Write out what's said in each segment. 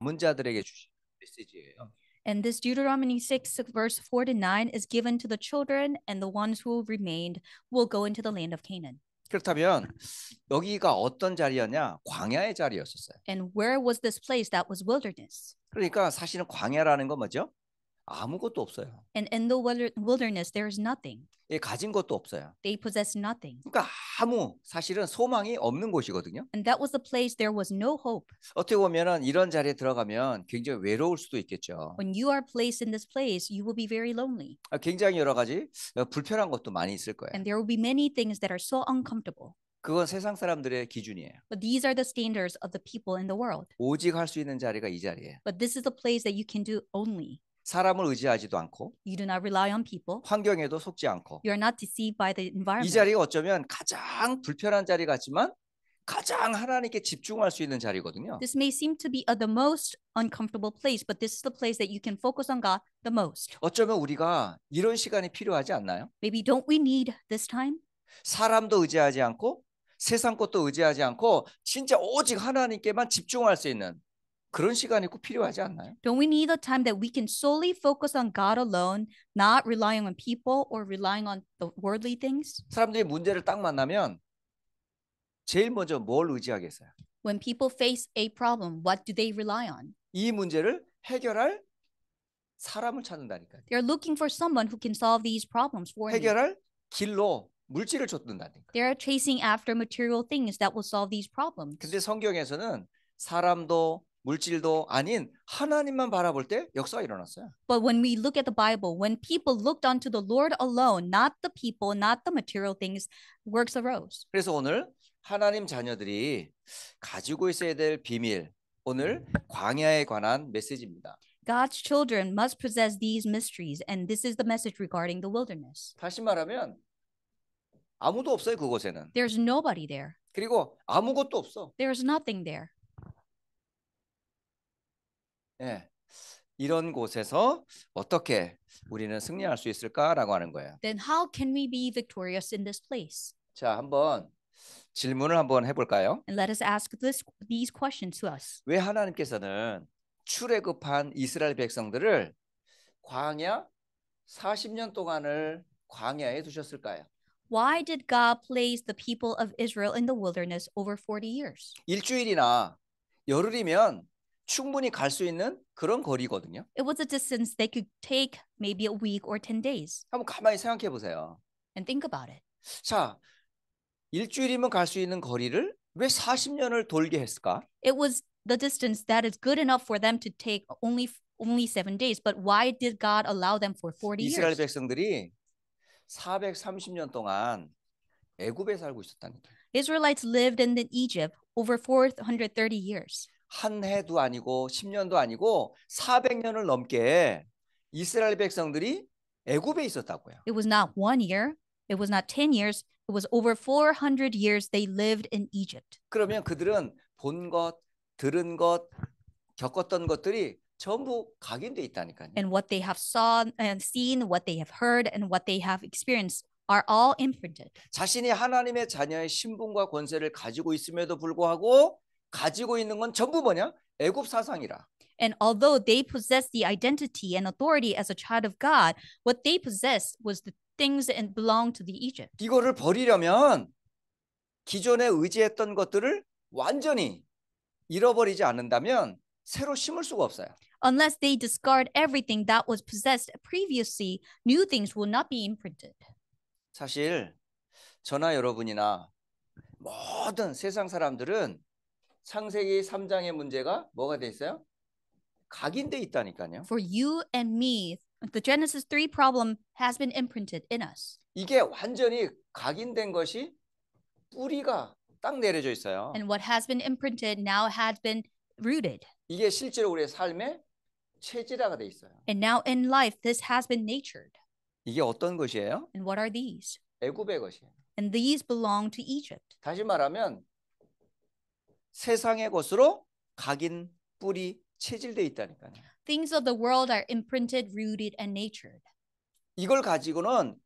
문자들에게 주신 메시지예요. And this Deuteronomy 6 verse 4 to 9 is given to the children and the ones who remained will go into the land of Canaan. 그렇다면 여기가 어떤 자리였냐? 광야의 자리였었어요. And where was this place that was wilderness? 그러니까 사실은 광야라는 건 뭐죠? 아무것도 없어요. And in the wilderness there is nothing. 예, 가진 것도 없어요. They possess nothing. 그러니까 아무 사실은 소망이 없는 곳이거든요. And that was the place there was no hope. 어떻게 보면은 이런 자리에 들어가면 굉장히 외로울 수도 있겠죠. When you are placed in this place, you will be very lonely. 굉장히 여러 가지 불편한 것도 많이 있을 거예요. And there will be many things that are so uncomfortable. 그건 세상 사람들의 기준이에요. But these are the standards of the people in the world. 오직 할 수 있는 자리가 이 자리예요. But this is the place that you can do only. 사람을 의지하지도 않고 you do not rely on people. 환경에도 속지 않고 You are not deceived by the environment. 이 자리가 어쩌면 가장 불편한 자리 같지만 가장 하나님께 집중할 수 있는 자리거든요. This may seem to be a, the most uncomfortable place, but this is the place that you can focus on God the most. 어쩌면 우리가 이런 시간이 필요하지 않나요? Maybe don't we need this time? 사람도 의지하지 않고 세상 것도 의지하지 않고 진짜 오직 하나님께만 집중할 수 있는 그런 시간이 꼭 필요하지 않나요? Don't we need a time that we can solely focus on God alone, not relying on people or relying on the worldly things? 사람들이 문제를 딱 만나면 제일 먼저 뭘 의지하겠어요? When people face a problem, what do they rely on? 이 문제를 해결할 사람을 찾는다니까요. They're looking for someone who can solve these problems for them. 해결할 길로 물질을 쫓는다니까. They're chasing after material things that will solve these problems. 근데 성경에서는 사람도 물질도 아닌 하나님만 바라볼 때 역사가 일어났어요. But when we look at the Bible, when people looked unto the Lord alone, not the people, not the material things, works arose. 그래서 오늘 하나님 자녀들이 가지고 있어야 될 비밀 오늘 광야에 관한 메시지입니다. God's children must possess these mysteries and this is the message regarding the wilderness. 다시 말하면 아무도 없어요 그곳에는. There's nobody there. 그리고 아무것도 없어. There's nothing there. 예. 이런 곳에서 어떻게 우리는 승리할 수 있을까라고 하는 거예요. Then how can we be victorious in this place? 자, 한번 질문을 한번 해 볼까요? And let us ask this, these questions to us. 왜 하나님께서는 출애굽한 이스라엘 백성들을 광야 40년 동안을 광야에 두셨을까요? Why did God place the people of Israel in the wilderness over 40 years? 일주일이나 열흘이면 충분히 갈 수 있는 그런 거리거든요. It was a distance they could take maybe a week or 10 days. 한번 가만히 생각해 보세요. And think about it. 자, 일주일이면 갈 수 있는 거리를 왜 40년을 돌게 했을까? It was the distance that is good enough for them to take only only 7 days, but why did God allow them for 40 years? 이스라엘 백성들이 430년 동안 애굽에 살고 있었다는 거예요. Israelites lived in Egypt over 430 years. 한 해도 아니고 10년도 아니고 400년을 넘게 이스라엘 백성들이 애굽에 있었다고요. It was not one year. It was not 10 years. It was over 400 years they lived in Egypt. 그러면 그들은 본 것, 들은 것, 겪었던 것들이 전부 각인돼 있다니까요. And what they have saw and seen, what they have heard and what they have experienced are all imprinted. 자신이 하나님의 자녀의 신분과 권세를 가지고 있음에도 불구하고 가지고 있는 건 전부 뭐냐? 애굽 사상이라. And although they possessed the identity and authority as a child of God, what they possessed was the things and belonged to the Egypt. 이거를 버리려면 기존에 의지했던 것들을 완전히 잃어버리지 않는다면 새로 심을 수가 없어요. Unless they discard everything that was possessed previously, new things will not be imprinted. 사실 저나 여러분이나 모든 세상 사람들은 창세기 3장의 문제가 뭐가 돼 있어요? 각인돼 있다니까요. For you and me, the Genesis 3 problem has been imprinted in us. 이게 완전히 각인된 것이 뿌리가 딱 내려져 있어요. And what has been imprinted now has been rooted. 이게 실제로 우리의 삶에 체질화가 돼 있어요. And now in life this has been natured. 이게 어떤 것이에요? And what are these? 애굽의 것이에요. And these belong to Egypt. 다시 말하면 세상의 것으로 각인 뿌리 체질돼 있다니까요. Things of the world are imprinted, rooted, and natured. 이걸 가지고는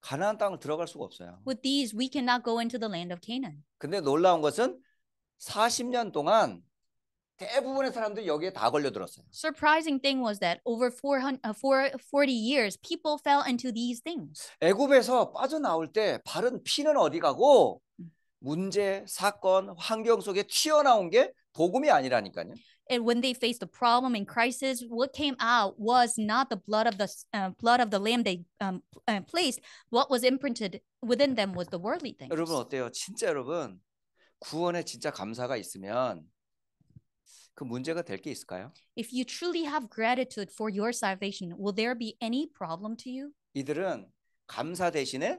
가나안 땅을 들어갈 수가 없어요. With these, we cannot go into the land of Canaan. 근데 놀라운 것은 40년 동안 대부분의 사람들이 여기에 다 걸려들었어요. Surprising thing was that over 400, 40 years, people fell into these things. 애굽에서 빠져나올 때 발은 피는 어디 가고 문제, 사건, 환경 속에 튀어나온 게 복음이 아니라니까요. And when they faced the problem and crisis, what came out was not the blood of the uh, blood of the lamb they um, uh, placed. What was imprinted within them was the worldly things. 여러분 어때요? 진짜 여러분 구원에 진짜 감사가 있으면 그 문제가 될 게 있을까요? If you truly have gratitude for your salvation, will there be any problem to you? 이들은 감사 대신에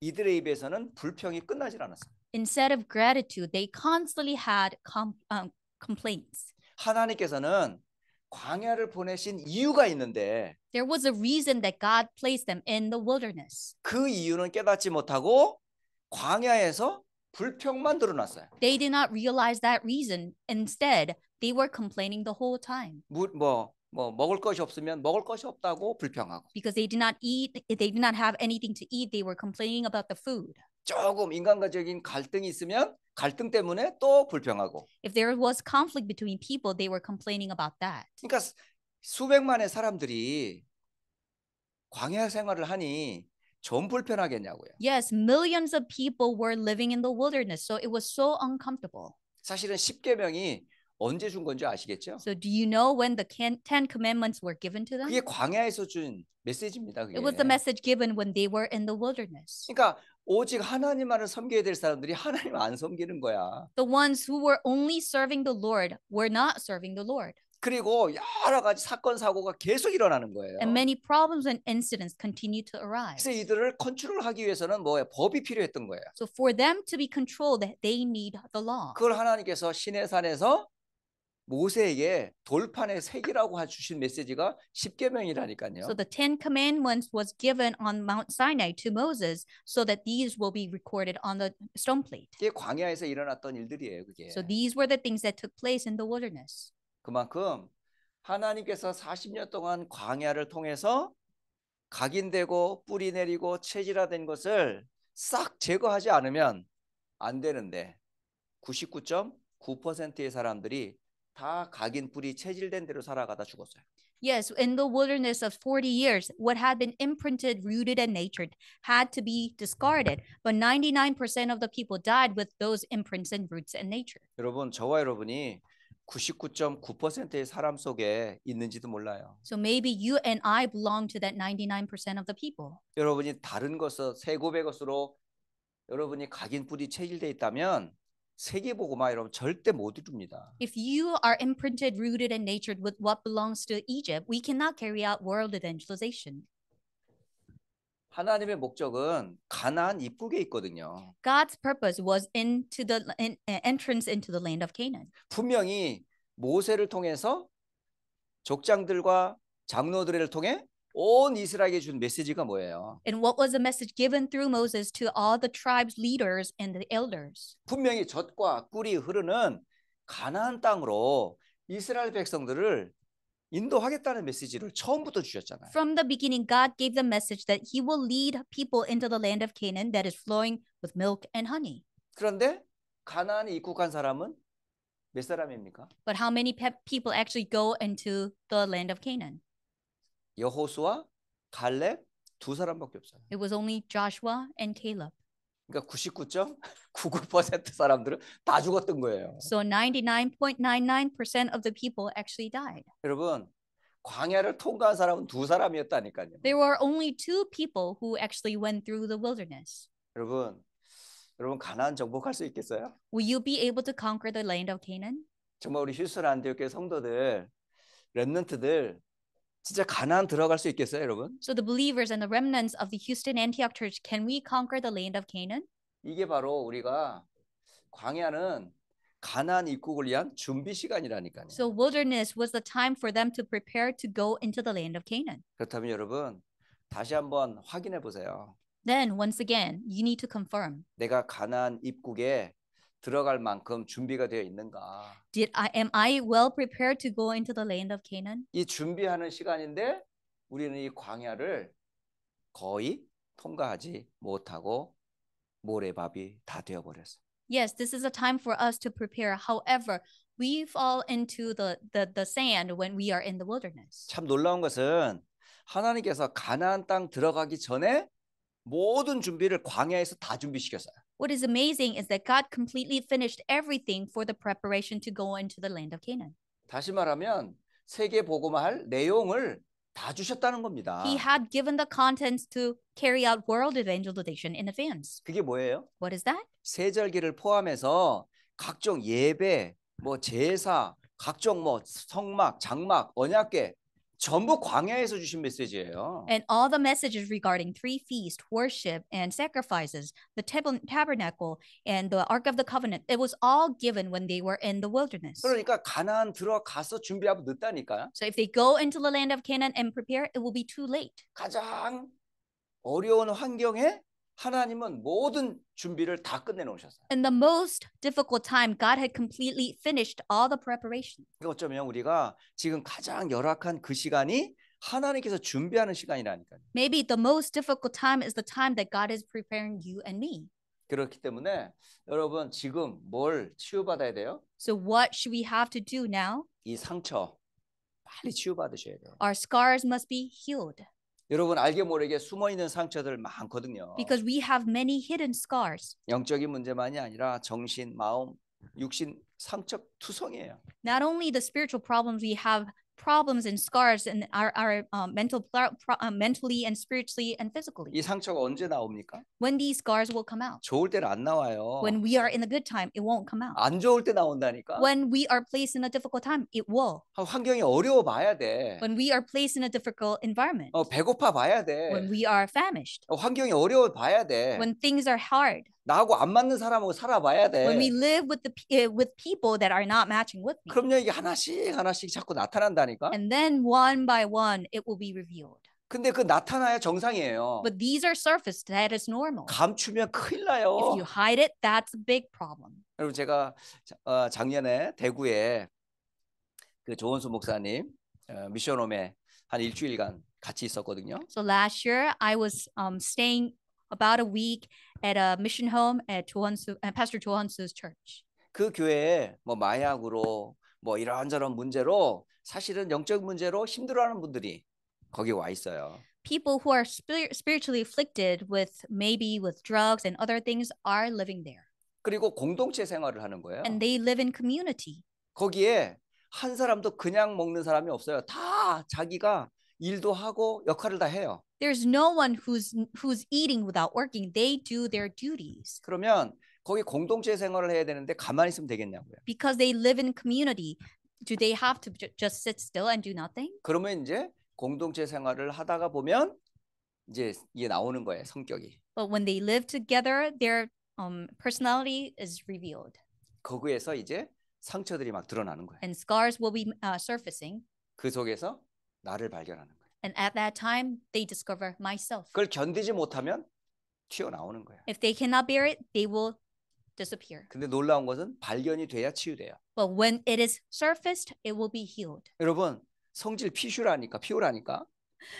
이들의 입에서는 불평이 끝나질 않았어요. instead of gratitude, they constantly had com, um, complaints. 하나님께서는 광야를 보내신 이유가 있는데 There was a reason that God placed them in the wilderness. 그 이유는 깨닫지 못하고 광야에서 불평만 드러났어요. They did not realize that reason. Instead, they were complaining the whole time. 뭐 먹을 것이 없으면 먹을 것이 없다고 불평하고. Because they did not eat, they did not have anything to eat, they were complaining about the food. 조금 인간적인 갈등이 있으면 갈등 때문에 또 불평하고. If there was conflict between people, they were complaining about that. 그러니까 수백만의 사람들이 광야 생활을 하니 좀 불편하겠냐고요. Yes, millions of people were living in the wilderness, so it was so uncomfortable. 사실은 십계명이 언제 준 건지 아시겠죠? So do you know when the Ten Commandments were given to them? 그게 광야에서 준 메시지입니다. 그게. It was the message given when they were in the wilderness. 그러니까 오직 하나님만을 섬겨야 될 사람들이 하나님 안 섬기는 거야. The ones who were only serving the Lord were not serving the Lord. 그리고 여러 가지 사건 사고가 계속 일어나는 거예요. And many problems and incidents continue to arise. 그래서 이들을 컨트롤하기 위해서는 뭐 법이 필요했던 거예요. So for them to be controlled, they need the law. 그걸 하나님께서 시내산에서 모세에게 돌판의 색이라고 주신 메시지가 십계명이라니까요. So the 10 commandments was given on Mount Sinai to Moses so that these will be recorded on the stone plate. 이게 광야에서 일어났던 일들이에요, 그게. So these were the things that took place in the wilderness. 그만큼 하나님께서 40년 동안 광야를 통해서 각인되고 뿌리 내리고 체질화된 것을 싹 제거하지 않으면 안 되는데 99.9%의 사람들이 다 각인 뿌리 체질된 대로 살아가다 죽었어요. Yes, in the wilderness of 40 years, what had been imprinted, rooted, and natured had to be discarded. But 99% of the people died with those imprints and roots and nature. 여러분, 저와 여러분이 99.9%의 사람 속에 있는지도 몰라요. So maybe you and I belong to that 99% of the people. 여러분이 다른 것을 세고 배것으로 여러분이 각인 뿌리 체질돼 있다면 세계보고마 여러분 절대 못 이룹니다. If you are imprinted, rooted, and natured with what belongs to Egypt, we cannot carry out world evangelization. 하나님의 목적은 가나안 입국에 있거든요. God's purpose was into the in, entrance into the land of Canaan. 분명히 모세를 통해서 족장들과 장로들을 통해 온 이스라엘에게 준 메시지가 뭐예요? And what was the message given through Moses to all the tribes leaders and the elders? 분명히 젖과 꿀이 흐르는 가나안 땅으로 이스라엘 백성들을 인도하겠다는 메시지를 처음부터 주셨잖아요. From the beginning God gave the message that he will lead people into the land of Canaan that is flowing with milk and honey. 그런데 가나안에 입국한 사람은 몇 사람입니까? But how many people actually go into the land of Canaan? 여호수아, 갈렙 두 사람밖에 없어요. It was only Joshua and Caleb. 그러니까 99.99% 사람들은 다 죽었던 거예요. So 99.99% of the people actually died. 여러분 광야를 통과한 사람은 두 사람이었다니까요. There were only two people who actually went through the wilderness. 여러분 여러분 가나안 정복할 수 있겠어요? Will you be able to conquer the land of Canaan? 정말 우리 휴스란디오교 성도들 렘넌트들 진짜 가나안 들어갈 수 있겠어요, 여러분? So the believers and the remnants of the Houston Antioch Church, can we conquer the land of Canaan? 이게 바로 우리가 광야는 가나안 입국을 위한 준비 시간이라니까요. So wilderness was the time for them to prepare to go into the land of Canaan. 그렇다면 여러분 다시 한번 확인해 보세요. Then once again, you need to confirm. 내가 가나안 입국에 들어갈 만큼 준비가 되어 있는가? Did I am I well prepared to go into the land of Canaan? 이 준비하는 시간인데 우리는 이 광야를 거의 통과하지 못하고 모래밥이 다 되어 버렸어. Yes, this is a time for us to prepare. However, we fall into the the the sand when we are in the wilderness. 참 놀라운 것은 하나님께서 가나안 땅 들어가기 전에 모든 준비를 광야에서 다 준비시켰어요. What is amazing is that God completely finished everything for the preparation to go into the land of Canaan. 다시 말하면 세계 복음화할 내용을 다 주셨다는 겁니다. He had given the contents to carry out world evangelization in advance. 그게 뭐예요? What is that? 세절기를 포함해서 각종 예배, 뭐 제사, 각종 뭐 성막, 장막, 언약궤 전부 광야에서 주신 메시지예요. And all the messages regarding three feasts, worship and sacrifices, the tabernacle and the ark of the covenant, it was all given when they were in the wilderness. 그러니까 가나안 들어가서 준비하고 늦다니까. So if they go into the land of Canaan and prepare, it will be too late. 가장 어려운 환경에 하나님은 모든 준비를 다 끝내 놓으셨어요. In the most difficult time, God had completely finished all the preparation. 어쩌면 우리가 지금 가장 열악한 그 시간이 하나님께서 준비하는 시간이라니까요. Maybe the most difficult time is the time that God is preparing you and me. 그렇기 때문에 여러분 지금 뭘 치유받아야 돼요? So what should we have to do now? 이 상처 빨리 치유받으셔야 돼요. Our scars must be healed. 여러분 알게 모르게 숨어 있는 상처들 많거든요. Because we have many hidden scars. 영적인 문제만이 아니라 정신, 마음, 육신 상처 투성이에요. Not only the spiritual problems we have problems and scars and our, our uh, mental uh, mentally and spiritually and physically. 이 상처가 언제 나옵니까? When these scars will come out. 좋을 때는 안 나와요. When we are in a good time, it won't come out. 안 좋을 때 나온다니까. When we are placed in a difficult time, it will. 환경이 어려워 봐야 돼. When we are placed in a difficult environment. 어 배고파 봐야 돼. When we are famished. 어, 환경이 어려워 봐야 돼. When things are hard. 나하고 안 맞는 사람하고 살아봐야 돼. When we live with the with people that are not matching with me. 그럼요 이게 하나씩 하나씩 자꾸 나타난다니까. And then one by one it will be revealed. 근데 그 나타나야 정상이에요. But these are surface that is normal. 감추면 큰일 나요. If you hide it, that's a big problem. 여러분 제가 어, 작년에 대구에 그 조원수 목사님 어, 미션홈에 한 일주일간 같이 있었거든요. So last year I was um, staying about a week at a mission home at 조한수, Pastor 조한수's church. 그 교회에 뭐 마약으로 뭐 이런저런 문제로 사실은 영적 문제로 힘들어하는 분들이 거기 와 있어요. People who are spiritually afflicted with maybe with drugs and other things are living there. 그리고 공동체 생활을 하는 거예요. And they live in community. 거기에 한 사람도 그냥 먹는 사람이 없어요. 다 자기가 일도 하고 역할을 다 해요. There's no one who's who's eating without working. They do their duties. 그러면 거기 공동체 생활을 해야 되는데 가만히 있으면 되겠냐고요. Because they live in community, do they have to ju- just sit still and do nothing? 그러면 이제 공동체 생활을 하다가 보면 이제 이게 나오는 거예요, 성격이. But when they live together, their um, personality is revealed, 거기에서 이제 상처들이 막 드러나는 거예요. and scars will be uh, surfacing. 그 속에서 나를 발견하는 거예요. And at that time they discover myself. 그걸 견디지 못하면 튀어나오는 거야. If they cannot bear it, they will disappear. 근데 놀라운 것은 발견이 돼야 치유돼요. But when it is surfaced, it will be healed. 여러분, 성질 피슈라니까 피우라니까.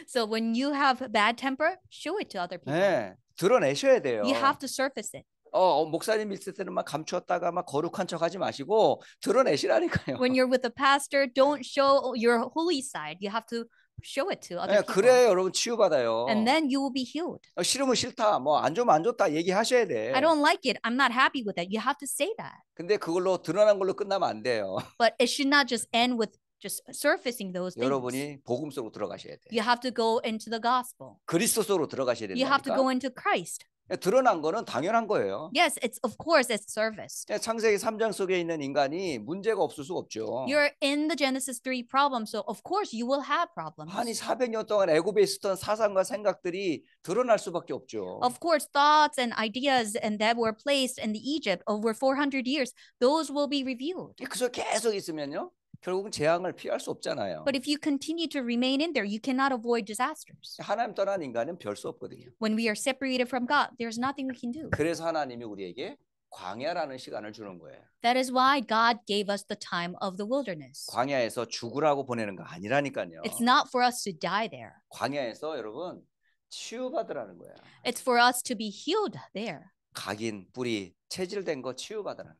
So when you have bad temper, show it to other people. 네, 드러내셔야 돼요. You have to surface it. 어, 목사님 있을 때는 막 감추었다가 막 거룩한 척하지 마시고 드러내시라니까요. When you're with a pastor, don't show your holy side. You have to show it to other 네, people. 그래 여러분 치유받아요. And then you will be healed. 어, 싫으면 싫다. 뭐 안 좋으면 안 좋다 얘기하셔야 돼. I don't like it. I'm not happy with it. You have to say that. 근데 그걸로 드러난 걸로 끝나면 안 돼요. But it should not just end with just surfacing those things. 여러분이 복음 속으로 들어가셔야 돼. You have to go into the gospel. 그리스도 속으로 들어가셔야 된다. You have to go into Christ. 드러난 거는 당연한 거예요. Yes, it's of course it's service. 창세기 3장 속에 있는 인간이 문제가 없을 수가 없죠. You're in the Genesis 3 problem, so of course you will have problems. 아니 400년 동안 애굽에 있었던 사상과 생각들이 드러날 수밖에 없죠. Of course, thoughts and ideas and that were placed in the Egypt over 400 years, those will be revealed. 그래서 계속 있으면요. 결국은 재앙을 피할 수 없잖아요. But if you continue to remain in there, you cannot avoid disasters. 하나님 떠난 인간은 별 수 없거든요. When we are separated from God, there's nothing we can do. 그래서 하나님이 우리에게 광야라는 시간을 주는 거예요. That is why God gave us the time of the wilderness. 광야에서 죽으라고 보내는 거 아니라니까요. It's not for us to die there. 광야에서 여러분 치유받으라는 거야. It's for us to be healed there. 각인 뿌리 체질된 거 치유받으라는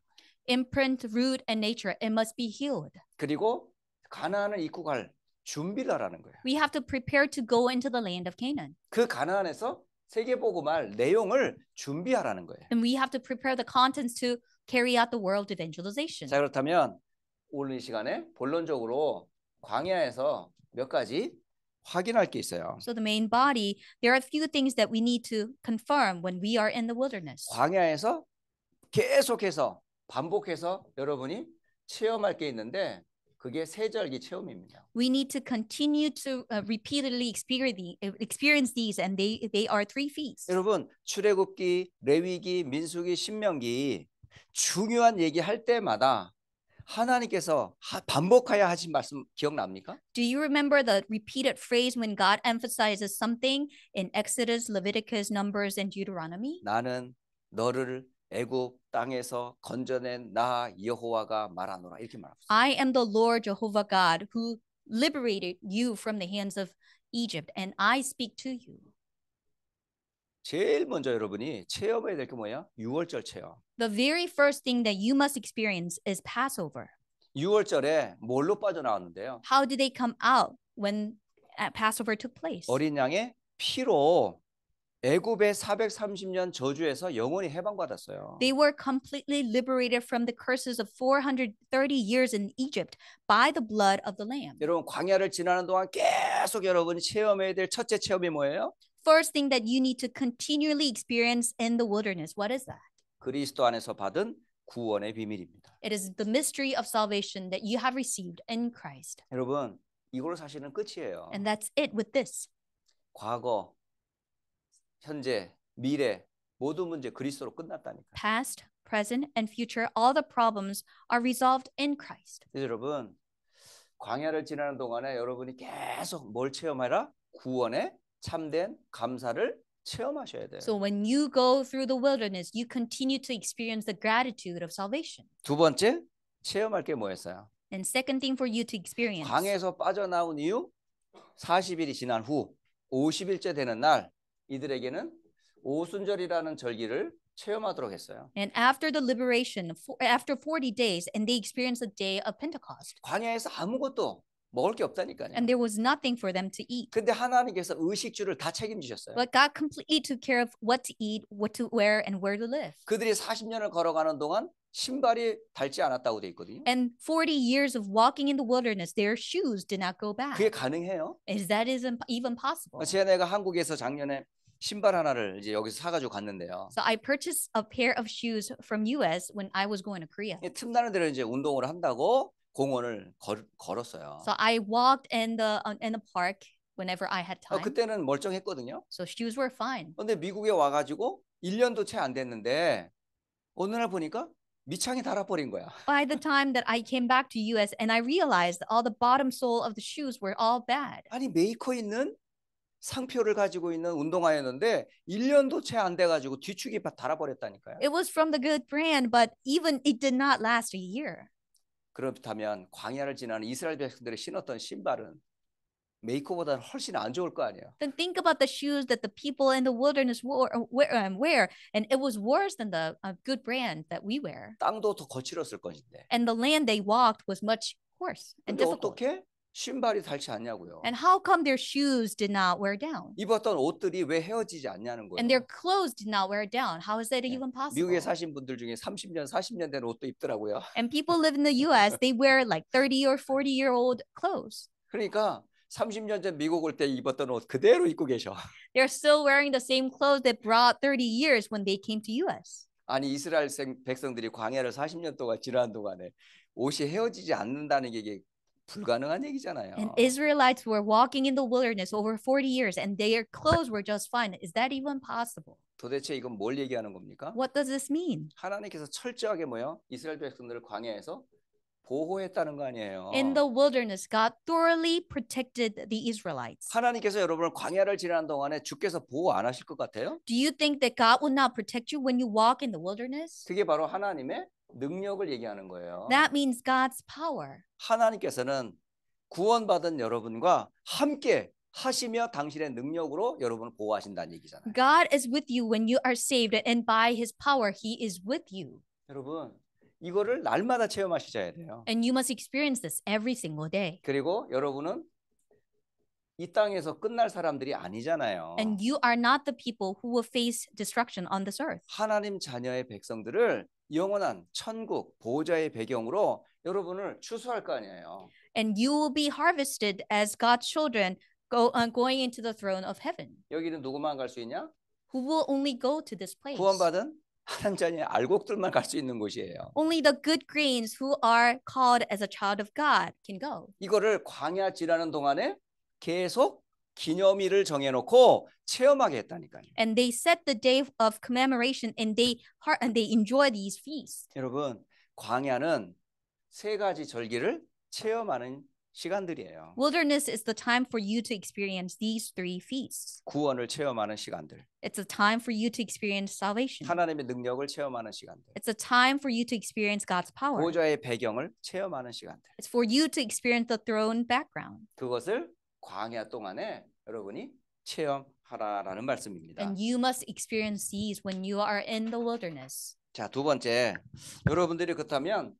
imprint, root, and nature. It must be healed. 그리고 가나안을 입고 갈 준비를 하라는 거예요. We have to prepare to go into the land of Canaan. 그 가나안에서 세계복음할 내용을 준비하라는 거예요. And we have to prepare the contents to carry out the world evangelization. 자 그렇다면 오늘 이 시간에 본론적으로 광야에서 몇 가지 확인할 게 있어요. So the main body, there are a few things that we need to confirm when we are in the wilderness. 광야에서 계속해서 반복해서 여러분이 체험할 게 있는데 그게 세절기 체험입니다. We need to continue to uh, repeatedly experience, the, experience these and they they are three feasts. 여러분 출애굽기, 레위기, 민수기, 신명기 중요한 얘기할 때마다 하나님께서 반복하여 하신 말씀 기억납니까? Do you remember the repeated phrase when God emphasizes something in Exodus, Leviticus, Numbers and Deuteronomy? 나는 너를 애굽 땅에서 건져낸 나 여호와가 말하노라 이렇게 말하고 있어요. I am the Lord Jehovah God who liberated you from the hands of Egypt and I speak to you. 제일 먼저 여러분이 체험해야 될 게 뭐야? 유월절 체험. The very first thing that you must experience is Passover. 유월절에 뭘로 빠져나왔는데요? How did they come out when Passover took place? 어린 양의 피로 애굽의 430년 저주에서 영원히 해방받았어요. They were completely liberated from the curses of 430 years in Egypt by the blood of the lamb. 여러분 광야를 지나는 동안 계속 여러분이 체험해야 될 첫째 체험이 뭐예요? First thing that you need to continually experience in the wilderness. What is that? 그리스도 안에서 받은 구원의 비밀입니다. It is the mystery of salvation that you have received in Christ. 여러분, 이걸로 사실은 끝이에요. And that's it with this. 과거 현재, 미래 모든 문제 그리스도로 끝났다니까. Past, present and future all the problems are resolved in Christ. 여러분, 광야를 지나는 동안에 여러분이 계속 뭘 체험해라? 구원의 참된 감사를 체험하셔야 돼요. So when you go through the wilderness, you continue to experience the gratitude of salvation. 두 번째, 체험할 게 뭐였어요? And second thing for you to experience. 광야에서 빠져나온 이유 40일이 지난 후 50일째 되는 날 이들에게는 오순절이라는 절기를 체험하도록 했어요. And after the liberation, after 40 days, and they experienced the day of Pentecost. 광야에서 아무것도 먹을 게 없다니까요. And there was nothing for them to eat. 근데 하나님께서 의식주를 다 책임지셨어요. But God completely took care of what to eat, what to wear, and where to live. 그들이 40년을 걸어가는 동안 신발이 닳지 않았다고 돼 있거든요. And 40 years of walking in the wilderness, their shoes did not go bad. 그게 가능해요? Is that isn't even possible? 제 내가 한국에서 작년에 신발 하나를 이제 여기서 사가지고 갔는데요. So I purchased a pair of shoes from US when I was going to Korea. 틈나는 대로 이제 운동을 한다고 공원을 걸, 걸었어요. So I walked in the in the park whenever I had time. 어, 그때는 멀쩡했거든요. So shoes were fine. 근데 미국에 와 가지고 1년도 채 안 됐는데 어느 날 보니까 밑창이 달아버린 거야. By the time that I came back to US and I realized all the bottom sole of the shoes were all bad. 아니 메이커 있는 상표를 가지고 있는 운동화였는데 1년도 채 안돼 가지고 뒤축이 달아버렸다니까요. It was from the good brand but even it did not last a year. 그렇다면 광야를 지나는 이스라엘 백성들이 신었던 신발은 메이커보다는 훨씬 안 좋을 거 아니에요. Then think about the shoes that the people in the wilderness wore, wear, um, wear, and it was worse than the uh, good brand that we wear. 땅도 더 거칠었을 것인데. And the land they walked was much coarse and difficult. 어떻게 신발이 닳지 않냐고요. And how come their shoes did not wear down? 입었던 옷들이 왜 헤어지지 않냐는 거예요. And their clothes did not wear down. How is that even possible? 미국에 사신 분들 중에 30년, 40년 된 옷도 입더라고요. And people live in the US, they wear like 30 or 40 year old clothes. 그러니까 30년 전 미국 올 때 입었던 옷 그대로 입고 계셔. They're still wearing the same clothes they brought 30 years when they came to US. 아니 이스라엘 백성들이 광야를 40년 동안 지난 동안에 옷이 헤어지지 않는다는 게 불가능한 얘기잖아요. And Israelites were walking in the wilderness over 40 years and their clothes were just fine. Is that even possible? 도대체 이건 뭘 얘기하는 겁니까? What does this mean? 하나님께서 철저하게 뭐요? 이스라엘 백성들을 광야에서 보호했다는 거 아니에요. In the wilderness, God thoroughly protected the Israelites. 하나님께서 여러분을 광야를 지나는 동안에 주께서 보호 안 하실 것 같아요? Do you think that God will not protect you when you walk in the wilderness? 그게 바로 하나님의 능력을 얘기하는 거예요. That means God's power. 하나님께서는 구원받은 여러분과 함께 하시며 당신의 능력으로 여러분을 보호하신다는 얘기잖아요. God is with you when you are saved and by his power he is with you. 여러분 이거를 날마다 체험하셔야 돼요. And you must experience this every single day. 그리고 여러분은 이 땅에서 끝날 사람들이 아니잖아요. And you are not the people who will face destruction on this earth. 하나님 자녀의 백성들을 영원한 천국 보좌의 배경으로 여러분을 추수할 거 아니에요. And you will be harvested as God's children go, uh, going into the throne of heaven. 여기는 누구만 갈 수 있냐? Who will only go to this place? 구원받은 하나님의 알곡들만 갈 수 있는 곳이에요. Only the good grains who are called as a child of God can go. 이거를 광야 지나는 동안에 계속 기념일을 정해놓고 체험하게 했다니까요. And they set the day of commemoration and they heart and they enjoy these feasts. 여러분 광야는 세 가지 절기를 체험하는 시간들이에요. Wilderness is the time for you to experience these three feasts. 구원을 체험하는 시간들. It's a time for you to experience salvation. 하나님의 능력을 체험하는 시간들. It's a time for you to experience God's power. 보좌의 배경을 체험하는 시간들. It's for you to experience the throne background. 그것을 광야 동안에 여러분이 체험하라라는 말씀입니다. And you must experience these when you are in the wilderness. 자, 두 번째. 여러분들이 그렇다면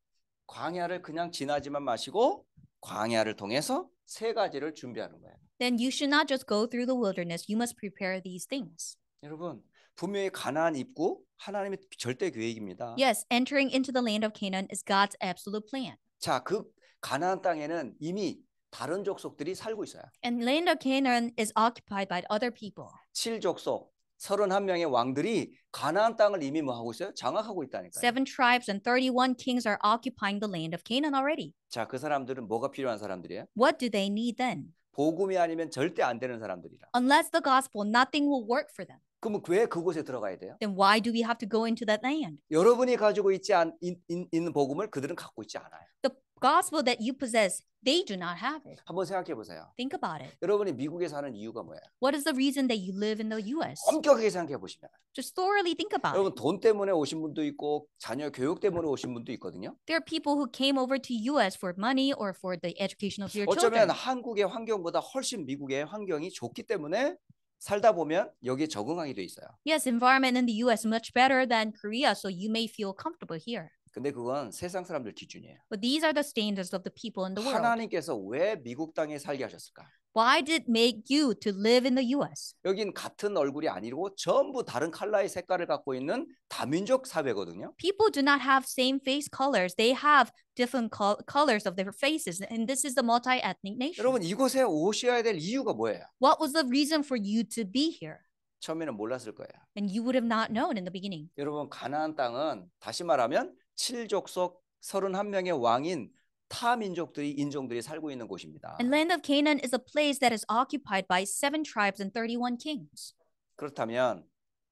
광야를 그냥 지나지만 마시고 광야를 통해서 세 가지를 준비하는 거예요. Then you should not just go through the wilderness. You must prepare these things. 여러분, 분명히 가나안 입고 하나님의 절대 계획입니다. Yes, entering into the land of Canaan is God's absolute plan. 자, 그 가나안 땅에는 이미 다른 족속들이 살고 있어요. And land of Canaan is occupied by other people. 7족속 31명의 왕들이 가나안 땅을 이미 뭐 하고 있어요? 장악하고 있다니까요. Seven tribes and 31 kings are occupying the land of Canaan already. 자, 그 사람들은 뭐가 필요한 사람들이에요? What do they need then? 복음이 아니면 절대 안 되는 사람들이라. Unless the gospel, nothing will work for them. 그럼 왜 그곳에 들어가야 돼요? Then why do we have to go into that land? 여러분이 가지고 있지 않, 있, 있는 복음을 그들은 갖고 있지 않아요. The gospel that you possess, they do not have it. 한번 생각해 보세요. Think about it. 여러분이 미국에 사는 이유가 뭐예요? What is the reason that you live in the US? 엄격하게 생각해 보시면. Just thoroughly think about 여러분, it. 여러분 돈 때문에 오신 분도 있고 자녀 교육 때문에 오신 분도 있거든요. There are people who came over to US for money or for the education of your children. 어쩌면 한국의 환경보다 훨씬 미국의 환경이 좋기 때문에 살다 보면 여기에 적응하게 돼 있어요. Yes, environment in the US much better than Korea, so you may feel comfortable here. 근데 그건 세상 사람들 기준이에요. But these are the standards of the people in the world. 하나님께서 왜 미국 땅에 살게 하셨을까? Why did make you to live in the US? 여긴 같은 얼굴이 아니고 전부 다른 컬러의 색깔을 갖고 있는 다민족 사회거든요. People do not have same face colors. They have different co- colors of their faces and this is the multi-ethnic nation. 여러분 이곳에 오셔야 될 이유가 뭐예요? What was the reason for you to be here? 처음에는 몰랐을 거예요. And you would have not known in the beginning. 여러분 가나안 땅은 다시 말하면 7족속 31명의 왕인 타 민족들이 인종들이 살고 있는 곳입니다. And land of Canaan is a place that is occupied by seven tribes and 31 kings. 그렇다면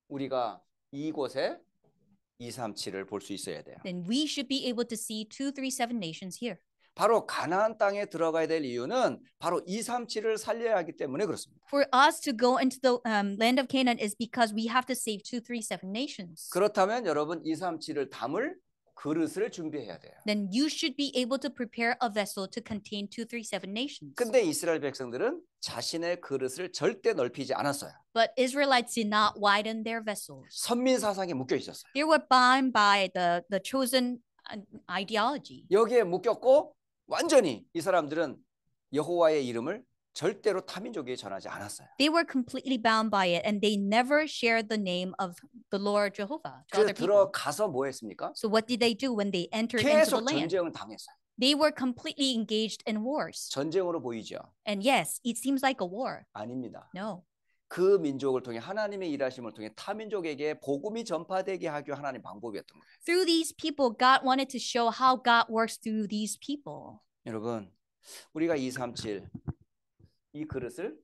우리가 이곳에 237을 볼 수 있어야 돼요. Then we should be able to see 237 nations here. 바로 가나안 땅에 들어가야 될 이유는 바로 237을 살려야 하기 때문에 그렇습니다. For us to go into the um, land of Canaan is because we have to save 237 nations. 그렇다면 여러분 237을 담을 그릇을 준비해야 돼요. Then you should be able to prepare a vessel to contain 237 nations. 근데 이스라엘 백성들은 자신의 그릇을 절대 넓히지 않았어요. But Israelites did not widen their vessels. 선민 사상에 묶여 있었어요. They were bound by the the chosen ideology. 여기에 묶였고 완전히 이 사람들은 여호와의 이름을 절대로 타민족에게 전하지 않았어요. They were completely bound by it and they never shared the name of the Lord Jehovah to other people. 들어가서 뭐 했습니까? So what did they do when they entered into the land? 계속 전쟁을 당했어요. They were completely engaged in wars. 전쟁으로 보이죠. And yes, it seems like a war. 아닙니다. No. 그 민족을 통해 하나님의 일하심을 통해 타민족에게 복음이 전파되게 하기 하나님 방법이었던 거예요. Through these people, God wanted to show how God works through these people. 여러분, 우리가 237이 그릇을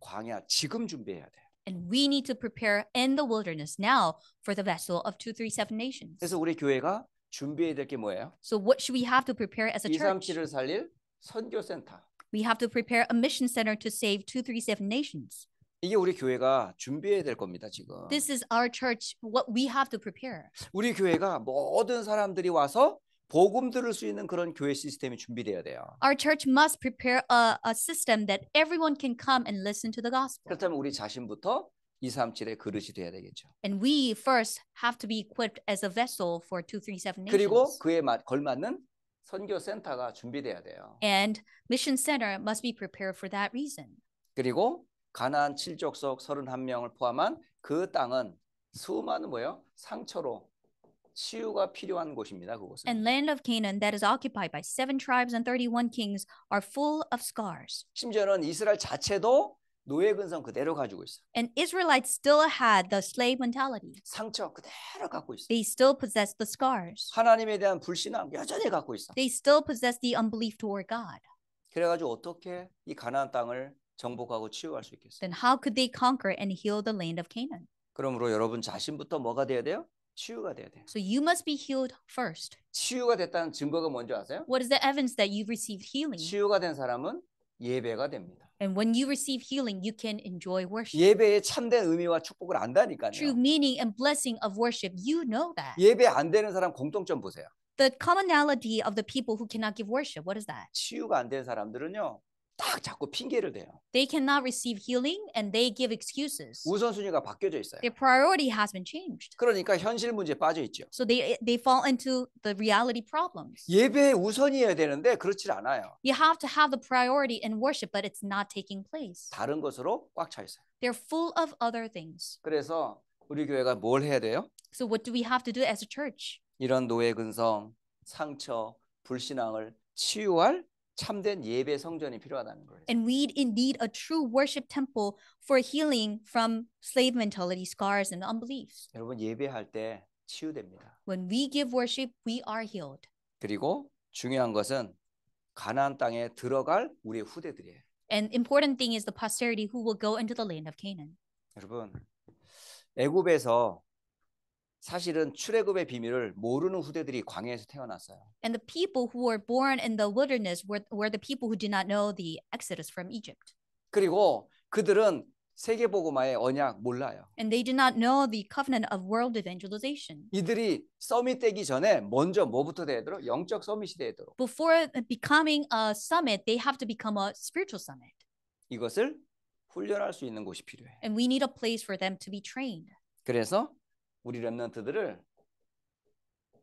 광야 지금 준비해야 돼. And we need to prepare in the wilderness now for the vessel of 237 nations. 그래서 우리 교회가 준비해야 될 게 뭐예요? So what should we have to prepare as a church? 237을 살릴 선교센터. We have to prepare a mission center to save 237 nations. 이게 우리 교회가 준비해야 될 겁니다 지금. This is our church. What we have to prepare. 우리 교회가 모든 사람들이 와서 복음 들을 수 있는 그런 교회 시스템이 준비돼야 돼요. Our church must prepare a, a system that everyone can come and listen to the gospel. 그렇다면 우리 자신부터 237의 그릇이 돼야 되겠죠. And we first have to be equipped as a vessel for 237 nations. 그리고 그에 걸맞는 선교 센터가 준비돼야 돼요. And mission center must be prepared for that reason. 그리고 가나안 칠족속 31명을 포함한 그 땅은 수많은 뭐예요? 상처로 치유가 필요한 곳입니다. 그곳은. And land of Canaan that is occupied by seven tribes and 31 kings are full of scars. 심지어는 이스라엘 자체도 노예 근성 그대로 가지고 있어. And Israelites still had the slave mentality. 상처 그대로 갖고 있어. They still possess the scars. 하나님에 대한 불신함 여전히 갖고 있어. They still possess the unbelief toward God. 그래가지고 어떻게 이 가나안 땅을 정복하고 치유할 수 있겠어? Then how could they conquer and heal the land of Canaan? 그러므로 여러분 자신부터 뭐가 돼야 돼요? 치유가 돼야 돼. So you must be healed first. 치유가 됐다는 증거가 뭔지 아세요? What is the evidence that you've received healing? 치유가 된 사람은 예배가 됩니다. And when you receive healing, you can enjoy worship. 예배의 참된 의미와 축복을 안다니까요. True meaning and blessing of worship, you know that. 예배 안 되는 사람 공통점 보세요. The commonality of the people who cannot give worship, what is that? 치유가 안 된 사람들은요. 딱 자꾸 핑계를 대요. They cannot receive healing and they give excuses. 우선순위가 바뀌어져 있어요. Their priority has been changed. 그러니까 현실 문제에 빠져 있죠. So they they fall into the reality problems. 예배 우선이어야 되는데 그렇지 않아요. You have to have the priority in worship but it's not taking place. 다른 것으로 꽉 차 있어요. They're full of other things. 그래서 우리 교회가 뭘 해야 돼요? So what do we have to do as a church? 이런 노예 근성, 상처, 불신앙을 치유할 참된 예배 성전이 필요하다는 거예요. And we indeed a true worship temple for healing from slave mentality scars and unbeliefs. 여러분 예배할 때 치유됩니다. When we give worship, we are healed. 그리고 중요한 것은 가나안 땅에 들어갈 우리의 후대들이에요. And important thing is the posterity who will go into the land of Canaan. 여러분 애굽에서 사실은 출애굽의 비밀을 모르는 후대들이 광야에서 태어났어요. And the people who were born in the wilderness were were the people who did not know the exodus from Egypt. 그리고 그들은 세계보고마의 언약 몰라요. And they did not know the covenant of world evangelization. 이들이 서밋 되기 전에 먼저 뭐부터 돼야 되도록 영적 서밋이 돼야 되도록. Before becoming a summit, they have to become a spiritual summit. 이것을 훈련할 수 있는 곳이 필요해. And we need a place for them to be trained. 그래서 우리 랩런트들을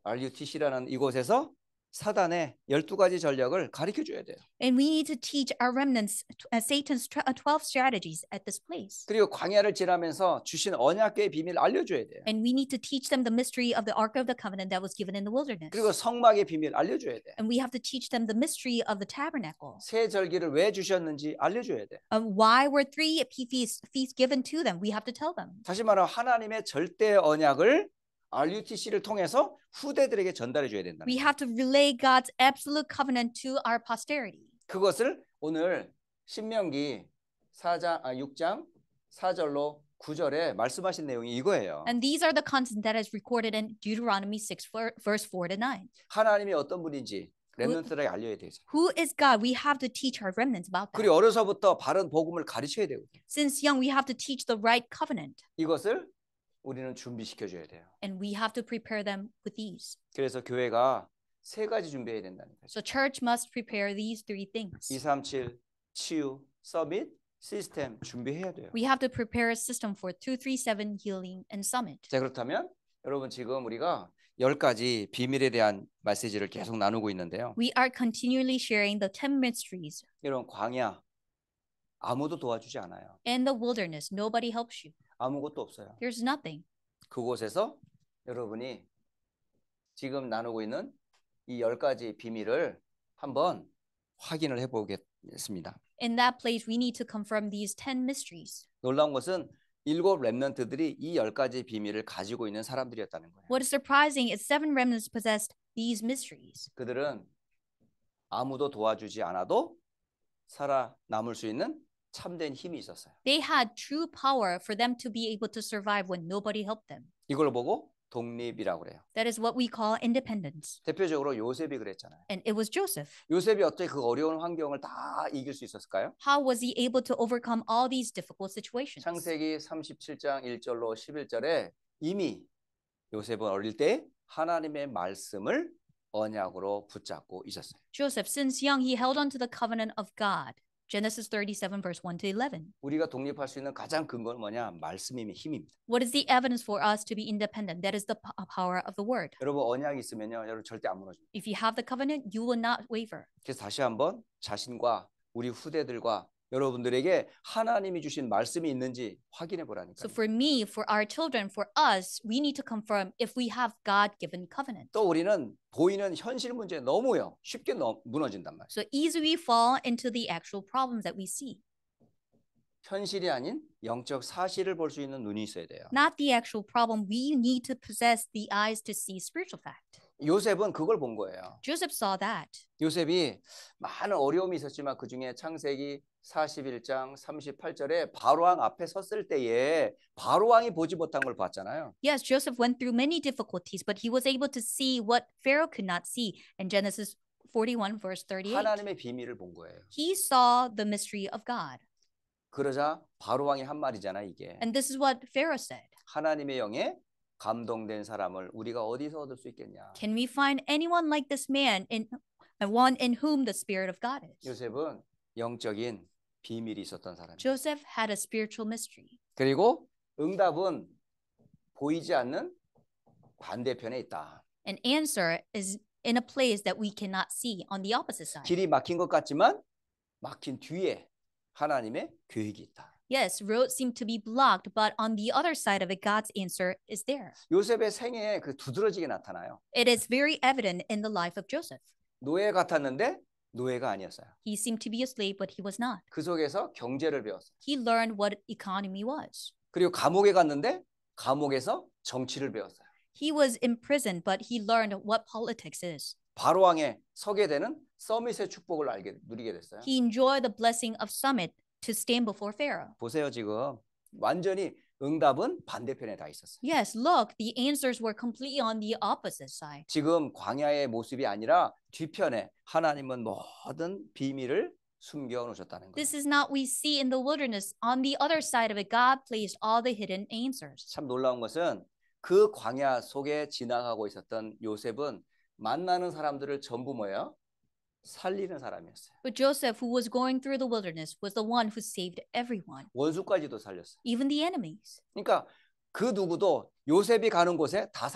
RUTC라는 이곳에서 사단의 12가지 전략을 가르쳐 줘야 돼요. And we need to teach our remnants Satan's 12 strategies at this place. 그리고 광야를 지나면서 주신 언약궤의 비밀을 알려 줘야 돼요. And we need to teach them the mystery of the ark of the covenant that was given in the wilderness. 그리고 성막의 비밀 알려 줘야 돼. And we have to teach them the mystery of the tabernacle. 새 절기를 왜 주셨는지 알려 줘야 돼. Um, why were three feasts feasts given to them? We have to tell them. 다시 말하면 하나님의 절대 언약을 RUTC를 통해서 후대들에게 전달해 줘야 된다. We have to relay God's absolute covenant to our posterity. 그것을 오늘 신명기 4장 아 6장 4절로 9절에 말씀하신 내용이 이거예요. And these are the content that is recorded in Deuteronomy 6 verse 4 to 9. 하나님이 어떤 분인지 렘넌트들에게 알려야 되죠. Who is God? We have to teach our remnants about that. 그리고 어려서부터 바른 복음을 가르쳐야 되고. Since young, we have to teach the right covenant. 이것을 우리는 준비시켜 줘야 돼요. And we have to prepare them with these. 그래서 교회가 세 가지 준비해야 된다는 거죠. So church must prepare these three things. 237 치유, 서밋, 시스템 준비해야 돼요. We have to prepare a system for 237 healing and summit. 자, 그렇다면 여러분 지금 우리가 열 가지 비밀에 대한 메시지를 계속 나누고 있는데요. We are continually sharing the 10 mysteries. 이런 광야 아무도 도와주지 않아요. In the wilderness, nobody helps you. 아무것도 없어요. There's nothing. 그곳에서 여러분이 지금 나누고 있는 이 열 가지 비밀을 한번 확인을 해보겠습니다. In that place, we need to confirm these ten mysteries. 놀라운 것은 일곱 렘넌트들이 이 열 가지 비밀을 가지고 있는 사람들이었다는 거예요. What is surprising is seven remnants possessed these mysteries. 그들은 아무도 도와주지 않아도 살아남을 수 있는 참된 힘이 있었어요. They had true power for them to be able to survive when nobody helped them. 이걸 보고 독립이라고 그래요. That is what we call independence. 대표적으로 요셉이 그랬잖아요. And it was Joseph. 요셉이 어떻게 그 어려운 환경을 다 이길 수 있었을까요? How was he able to overcome all these difficult situations? 창세기 37장 1절로 11절에 이미 요셉은 어릴 때 하나님의 말씀을 언약으로 붙잡고 있었어요. Joseph, since young, he held on to the covenant of God. Genesis 37 verse 1 to 11. 우리가 독립할 수 있는 가장 근거는 뭐냐? 말씀이며 힘입니다. What is the evidence for us to be independent? That is the power of the word. 여러분 언약이 있으면요. 여러분 절대 안 무너집니다. If you have the covenant, you will not waver. 그래서 다시 한번 자신과 우리 후대들과 여러분들에게 하나님이 주신 말씀이 있는지 확인해 보라니까요. So for me, for our children, for us, we need to confirm if we have God-given covenant. 또 우리는 보이는 현실 문제 너무요 쉽게 넘, 무너진단 말이에요. So easily we fall into the actual problems that we see. 현실이 아닌 영적 사실을 볼 수 있는 눈이 있어야 돼요. Not the actual problem. We need to possess the eyes to see spiritual fact. 요셉은 그걸 본 거예요. Joseph saw that. 요셉이 많은 어려움이 있었지만 그 중에 창세기 41장 38절에 바로왕 앞에 섰을 때에 바로왕이 보지 못한 걸 봤잖아요. Yes, Joseph went through many difficulties, but he was able to see what Pharaoh could not see in Genesis 41 verse 38. 하나님의 비밀을 본 거예요. He saw the mystery of God. 그러자 바로왕이 한 말이잖아, 이게. And this is what Pharaoh said. 하나님의 영에 감동된 사람을 우리가 어디서 얻을 수 있겠냐? Can we find anyone like this man in one in whom the spirit of God is? 요셉은 영적인 비밀이 있었던 사람. Joseph had a spiritual mystery. 그리고 응답은 보이지 않는 반대편에 있다. An answer is in a place that we cannot see on the opposite side. 길이 막힌 것 같지만 막힌 뒤에 하나님의 계획이 있다. Yes, roads seem to be blocked, but on the other side of it, God's answer is there. 요셉의 생애에 그 두드러지게 나타나요. It is very evident in the life of Joseph. 노예 같았는데 노예가 아니었어요. He seemed to be a slave, but he was not. 그 속에서 경제를 배웠어요. He learned what economy was. 그리고 감옥에 갔는데 감옥에서 정치를 배웠어요. He was imprisoned, but he learned what politics is. 바로 왕에 서게 되는 서밋의 축복을 알게 누리게 됐어요. He enjoyed the blessing of summit to stand before Pharaoh. 보세요 지금 완전히 응답은 반대편에 다 있었어요. Yes, look, the answers were completely on the opposite side. 지금 광야의 모습이 아니라 뒤편에 하나님은 모든 비밀을 숨겨 놓으셨다는 거예요. This is not we see in the wilderness. On the other side of it, God placed all the hidden answers. 참 놀라운 것은 그 광야 속에 지나가고 있었던 요셉은 만나는 사람들을 전부 뭐예요? 살리는 사람이었어요. But Joseph, who was going through the wilderness, was the one who saved everyone, 원수까지도 살렸어요. even the enemies. 그러니까 그 누구도 요셉이 가는 곳에 다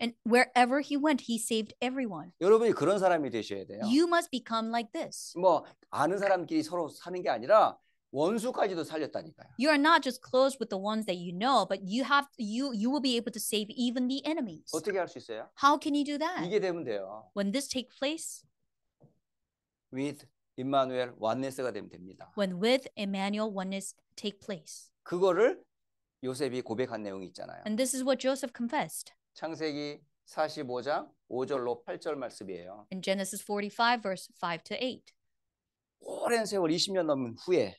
And wherever he went, he saved everyone. 여러분이 그런 사람이 되셔야 돼요. You must become like this. 뭐 아는 사람끼리 서로 사는 게 아니라 원수까지도 살렸다니까요. You are not just close with the ones that you know, but you have you you will be able to save even the enemies. 어떻게 있어요? How can you do that? 이게 되면 돼요. When this take place, with 임마누엘 원네스가 되면 됩니다. When with Emmanuel oneness take place. 그거를 요셉이 고백한 내용이 있잖아요. And this is what Joseph confessed. 창세기 45장 5절로 8절 말씀이에요. In Genesis 45 verse 5 to 8. 오랜 세월 20년 넘은 후에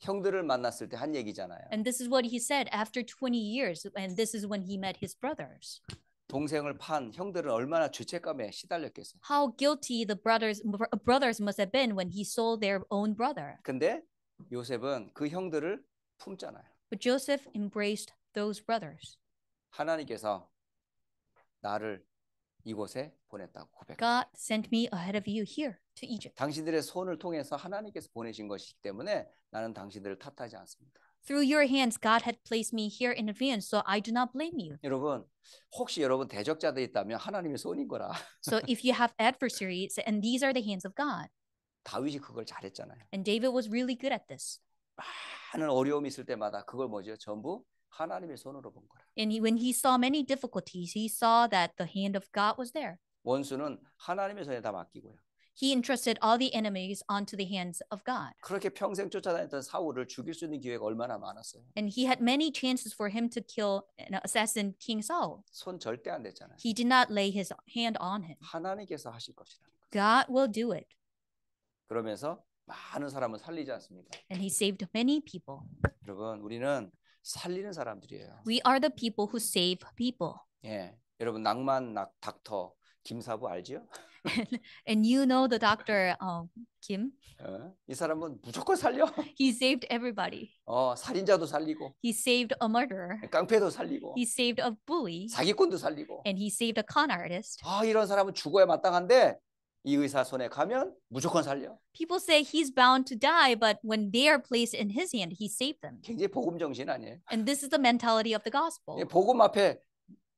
형들을 만났을 얘기잖아요. And this is what he said after 20 years and this is when he met his brothers. 동생을 판 형들은 얼마나 죄책감에 시달렸겠어요. How guilty the brothers brothers must have been when he sold their own brother. 근데 요셉은 그 형들을 품잖아요. But Joseph embraced those brothers. 하나님께서 나를 이곳에 보냈다고 고백. God sent me ahead of you here to Egypt. 당신들의 손을 통해서 하나님께서 보내신 것이기 때문에 나는 당신들을 탓하지 않습니다. Through your hands, God had placed me here in advance, so I do not blame you. 여러분, 혹시 여러분 대적자들 있다면 하나님의 손인 거라. so if you have adversaries, and these are the hands of God. 다윗이 그걸 잘했잖아요. And David was really good at this. 많은 어려움 있을 때마다 그걸 뭐죠? 전부 하나님의 손으로 본 거라. And he, when he saw many difficulties, he saw that the hand of God was there. 원수는 하나님의 손에 다 맡기고요 he entrusted all the enemies onto the hands of God. 그렇게 평생 쫓아다녔던 사울을 죽일 수 있는 기회가 얼마나 많았어요. And he had many chances for him to kill an assassin King Saul. 손 절대 안 댔잖아요. He did not lay his hand on him. 하나님께서 하실 것이라는 God will do it. 그러면서 많은 사람을 살리지 않습니까? And he saved many people. 여러분, 우리는 살리는 사람들이에요. We are the people who save people. 예. 여러분 낭만 닥터 김 사부 알지요? and you know the doctor um, Kim. 어, 이 사람은 무조건 살려. He saved everybody. 어, 살인자도 살리고. He saved a murderer. 깡패도 살리고. He saved a bully. 사기꾼도 살리고. And he saved a con artist. 아, 이런 사람은 죽어야 마땅한데 이 의사 손에 가면 무조건 살려. People say he's bound to die, but when they are placed in his hand, he saved them. 굉장히 복음 정신 아니에요? And this is the mentality of the gospel. 복음 앞에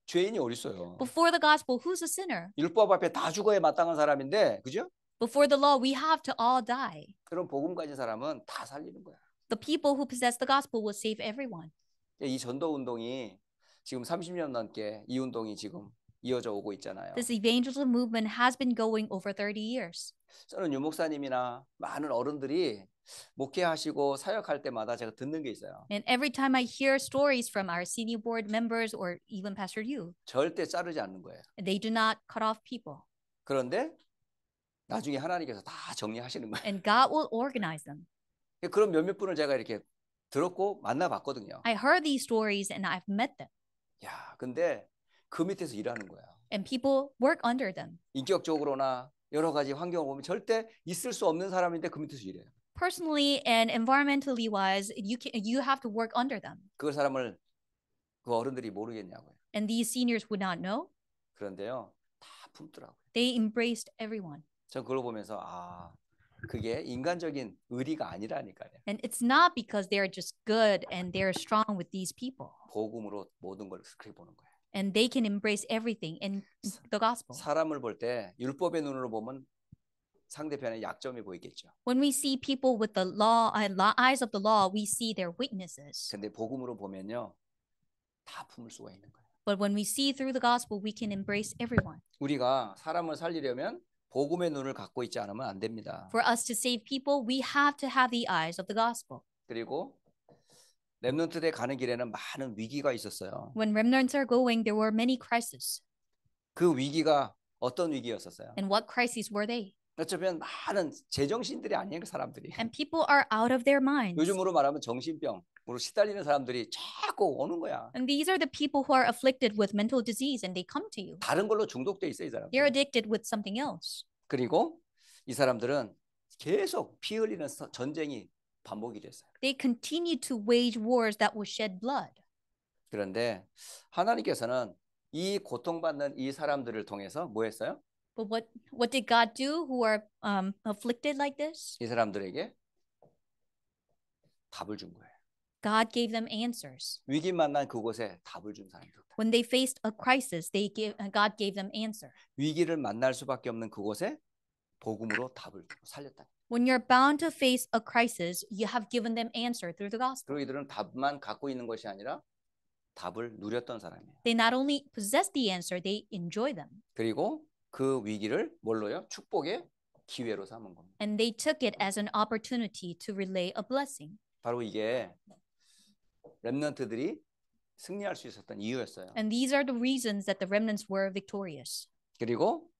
죄인이 어딨어요? Before the gospel, who's a sinner? 율법 앞에 다 죽어야 마땅한 사람인데, 그죠? Before the law, we have to all die. 그런 복음 가진 사람은 다 살리는 거야. The people who possess the gospel will save everyone. 이 전도 운동이 지금 30년 넘게 이 운동이 지금 이어져 오고 있잖아요. This evangelism movement has been going over 30 years. 저는 유목사님이나 많은 어른들이 목회하시고 사역할 때마다 제가 듣는 게 있어요. And every time I hear stories from our senior board members or even Pastor Yu, 절대 자르지 않는 거예요. They do not cut off people. 그런데 나중에 하나님께서 다 정리하시는 거예요. And God will organize them. 그런 몇몇 분을 제가 이렇게 들었고 만나봤거든요. I heard these stories and I've met them. 야, 근데 그 밑에서 일하는 거야. And people work under them. 인격적으로나 여러 가지 환경을 보면 절대 있을 수 없는 사람인데 그 밑에서 일해요. personally and environmentally wise, you can you have to work under them. 그 사람을 그 어른들이 모르겠냐고요. And these seniors would not know. 그런데요, 다 품더라고요. They embraced everyone. 전 그걸 보면서 아 그게 인간적인 의리가 아니라니까요. And it's not because they are just good and they are strong with these people. 복음으로 모든 걸 보는 거예요. And they can embrace everything in the gospel. 사람을 볼 율법의 눈으로 보면 상대편의 약점이 보이겠죠. When we see people with the law and eyes of the law, we see their weaknesses. 근데 복음으로 보면요. 다 품을 수가 있는 거예요. But when we see through the gospel, we can embrace everyone. 우리가 사람을 살리려면 복음의 눈을 갖고 있지 않으면 안 됩니다. For us to save people, we have to have the eyes of the gospel. 그리고 렘넌트들 가는 길에는 많은 위기가 있었어요. When remnants are going, there were many crises. 그 위기가 어떤 위기였었어요? And what crises were they? 어쩌면 많은 제정신들이 아니에요, 그 사람들이. And people are out of their minds. 요즘으로 말하면 정신병으로 시달리는 사람들이 자꾸 오는 거야. And these are the people who are afflicted with mental disease and they come to you. 다른 걸로 중독돼 있어 이 사람. They're addicted with something else. 그리고 이 사람들은 계속 피 흘리는 전쟁이 반복이 됐어요. They continue to wage wars that will shed blood. 그런데 하나님께서는 이 고통받는 이 사람들을 통해서 뭐 했어요? But what what did God do who are um, afflicted like this? 이 사람들에게 답을 준 거예요. God gave them answers. 위기 만난 그곳에 답을 준 사람들. When they faced a crisis, they gave uh, God gave them answer. 위기를 만날 수밖에 없는 그곳에 복음으로 답을 살렸다. When you're bound to face a crisis, you have given them answer through the gospel. 그리고 이들은 답만 갖고 있는 것이 아니라 답을 누렸던 사람이에요. They not only possess the answer, they enjoy them. 그리고 그 위기를 뭘로요? 축복의 기회로 삼은 겁니다. And they took it as an opportunity to relay a blessing. 바로 이게 렘넌트들이 승리할 수 있었던 이유였어요. And these are the reasons that the remnants were victorious. 그리고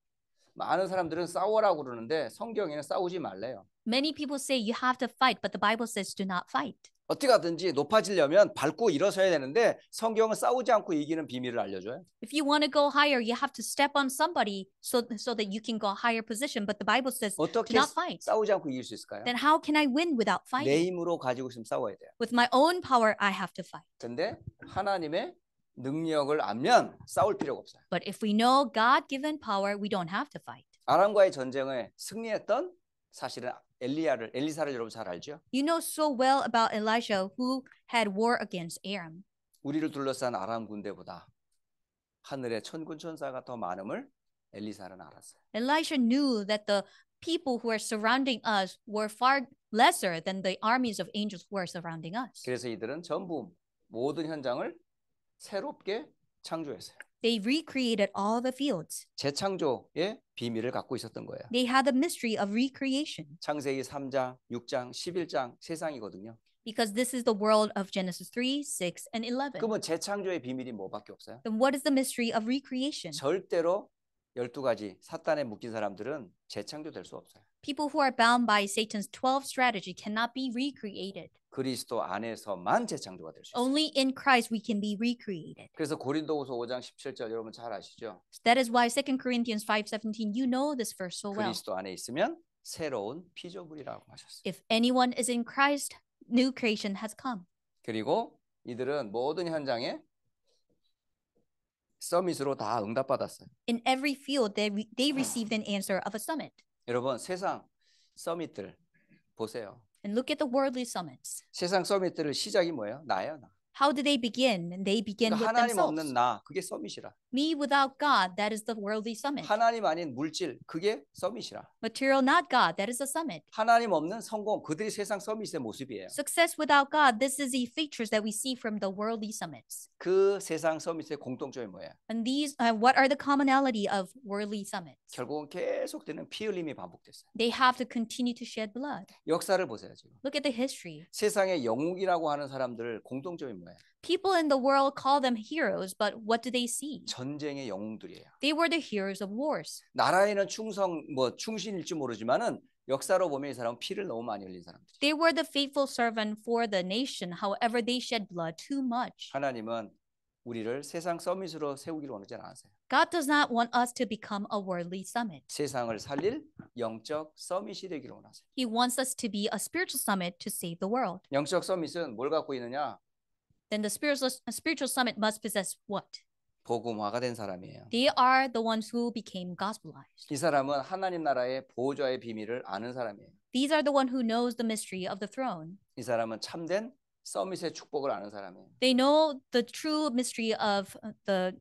많은 사람들은 싸워라고 그러는데 성경에는 싸우지 말래요. Many people say you have to fight, but the Bible says do not fight. 어떻게 하든지 높아지려면 밟고 일어서야 되는데 성경은 싸우지 않고 이기는 비밀을 알려줘요. If you want to go higher, you have to step on somebody so so that you can go higher position. But the Bible says 어떻게 not fight. 싸우지 않고 이길 수 있을까요? Then how can I win without fighting? 내 힘으로 가지고 있으면 싸워야 돼요. With my own power, I have to fight. 근데 하나님의 능력을 알면 싸울 필요가 없어요. But if we know God-given power, we don't have to fight. 아람과의 전쟁을 승리했던 사실은 엘리야를 엘리사를 여러분 잘 알죠? You know so well about Elijah who had war against Aram. 우리를 둘러싼 아람 군대보다 하늘의 천군 천사가 더 많음을 엘리사는 알았어요. Elijah knew that the people who are surrounding us were far lesser than the armies of angels who are surrounding us. 그래서 이들은 전부 모든 현장을 새롭게 창조했어요. They recreated all the fields. 재창조의 비밀을 갖고 있었던 거예요. They had the mystery of recreation. 창세기 3장, 6장, 11장 세상이거든요. Because this is the world of Genesis 3, 6 and 11. 그러면 재창조의 비밀이 뭐밖에 없어요? Then what is the mystery of recreation? 절대로 12가지 사탄에 묶인 사람들은 재창조될 수 없어요. people who are bound by Satan's 12 strategy cannot be recreated. 그리스도 안에서만 재창조가 있어요. Only in Christ we can be recreated. 그래서 고린도후서 5장 17절 여러분 잘 아시죠? That is why 2 Corinthians 5:17 you know this verse so well. 그리스도 안에 있으면 새로운 피조물이라고 하셨어요. If anyone is in Christ, new creation has come. 그리고 이들은 모든 현장에 서밋으로 다 응답받았어요. In every field they they received an answer of a summit. 여러분 세상 서밋들 보세요. And look at the worldly summits. 세상 서밋들을 시작이 뭐예요? 나예요, 나. How do they begin? They begin 그러니까 with 하나님 themselves. 없는 나, 그게 서밋이라. Me without God, that is the worldly summit. 하나님 아닌 물질, 그게 서밋이라. Material not God, that is the summit. 하나님 없는 성공, 그들이 세상 서밋의 모습이에요. Success without God, this is the features that we see from the worldly summits. 그 세상 서밋의 공통점이 뭐야? And these, uh, what are the commonality of worldly summits? 결국은 계속되는 반복됐어요. They have to continue to shed blood. 역사를 보세요 지금. Look at the history. 세상의 영웅이라고 하는 사람들 공통점이 뭐야? People in the world call them heroes, but what do they see? 전쟁의 영웅들이에요. They were the heroes of wars. 나라에는 충성 뭐 충신일지 모르지만은 역사로 보면 이 사람은 피를 너무 많이 흘린 사람들. They were the faithful servant for the nation. However, they shed blood too much. 하나님은 우리를 세상 서밋으로 세우기를 원하지 않으세요. God does not want us to become a worldly summit. 세상을 살릴 영적 서밋이 되기를 원하세요. He wants us to be a spiritual summit to save the world. 영적 서밋은 뭘 갖고 있느냐? Then the spiritual spiritual summit must possess what? 복음화가 된 사람이에요. They are the ones who became gospelized. 이 사람은 하나님 나라의 보호자의 비밀을 아는 사람이에요. These are the one who knows the mystery of the throne. 이 사람은 참된 서밋의 축복을 아는 사람이에요. They know the true mystery of the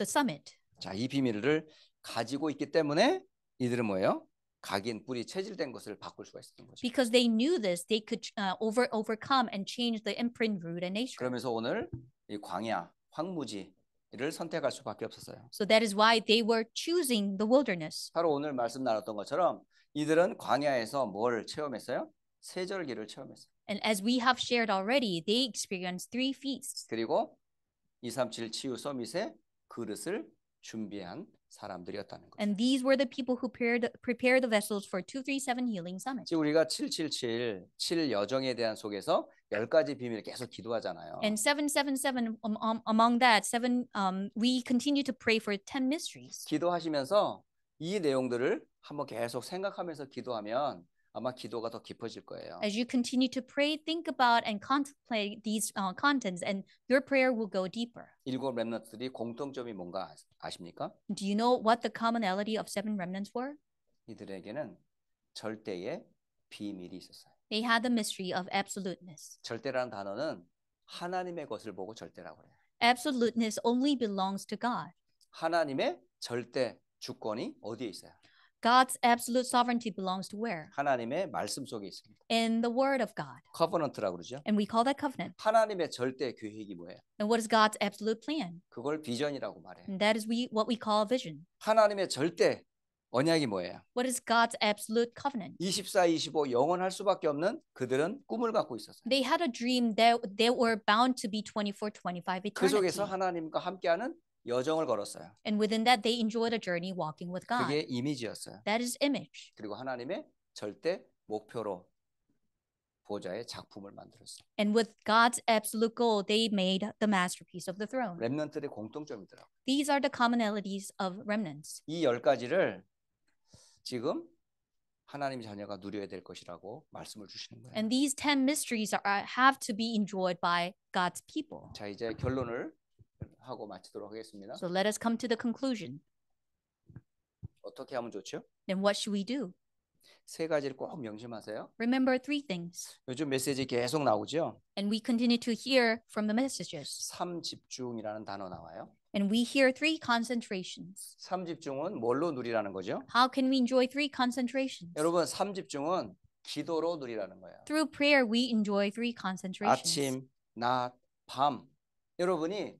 the summit. 자, 이 비밀을 가지고 있기 때문에 이들은 뭐예요? 각인 뿌리 체질된 것을 바꿀 수가 있었던 거죠. Because they knew this, they could uh, over overcome and change the imprint root and nature. 그러면서 오늘 이 광야, 황무지 를 선택할 수밖에 없었어요. So that is why they were choosing the wilderness. 바로 오늘 말씀 나눴던 것처럼 이들은 광야에서 뭘 체험했어요? 세절기를 체험했어요. And as we have shared already, they experienced three feasts. 그리고 237 치유 서밋의 그릇을 준비한 사람들이었다는 거죠. And these were the people who prepared, prepared the vessels for 237 healing summit. 지금 우리가 777 7 여정에 대한 속에서 열 가지 비밀 계속 기도하잖아요. And 777 um, among that seven um we continue to pray for 10 mysteries. 기도하시면서 이 내용들을 한번 계속 생각하면서 기도하면 아마 기도가 더 깊어질 거예요. As you continue to pray, think about and contemplate these uh, contents, and your prayer will go deeper. 일곱 렘넌트들이 공통점이 뭔가 아십니까? Do you know what the commonality of seven remnants were? 이들에게는 절대의 비밀이 있었어요. They had the mystery of absoluteness. 절대라는 단어는 하나님의 것을 보고 절대라고 해요. Absoluteness only belongs to God. 하나님의 절대 주권이 어디에 있어요? God's absolute sovereignty belongs to where? 하나님의 말씀 속에 있습니다. In the word of God. 커버넌트라고 그러죠. And we call that covenant. 하나님의 절대 계획이 뭐예요? And what is God's absolute plan? 그걸 비전이라고 말해요. And that is we what we call vision. 하나님의 절대 언약이 뭐예요? What is God's absolute covenant? 24, 25 영원할 수밖에 없는 그들은 꿈을 갖고 있었어요. They had a dream that they were bound to be 24, 25 eternity. 그 속에서 하나님과 함께하는 여정을 걸었어요. And within that they enjoyed a journey walking with God. 그게 이미지였어요. That is image. 그리고 하나님의 절대 목표로 보좌의 작품을 만들었어요. And with God's absolute goal, they made the masterpiece of the throne. 렘넌트들의 공통점이더라고. These are the commonalities of remnants. 이열 가지를 지금 하나님 자녀가 누려야 될 것이라고 말씀을 주시는 거예요. And these 10 mysteries are, have to be enjoyed by God's people. 자, 이제 결론을 하고 마치도록 하겠습니다. So let us come to the conclusion. 어떻게 하면 좋죠? Then what should we do? 세 가지를 꼭 명심하세요. Remember three things. 요즘 메시지 계속 나오죠. And we continue to hear from the messages. 삼 집중이라는 단어 나와요. And we hear three concentrations. 삼집중은 뭘로 누리라는 거죠? How can we enjoy three concentrations? 여러분 삼집중은 기도로 누리라는 거예요. Through prayer we enjoy three concentrations. 아침, 낮, 밤. 여러분이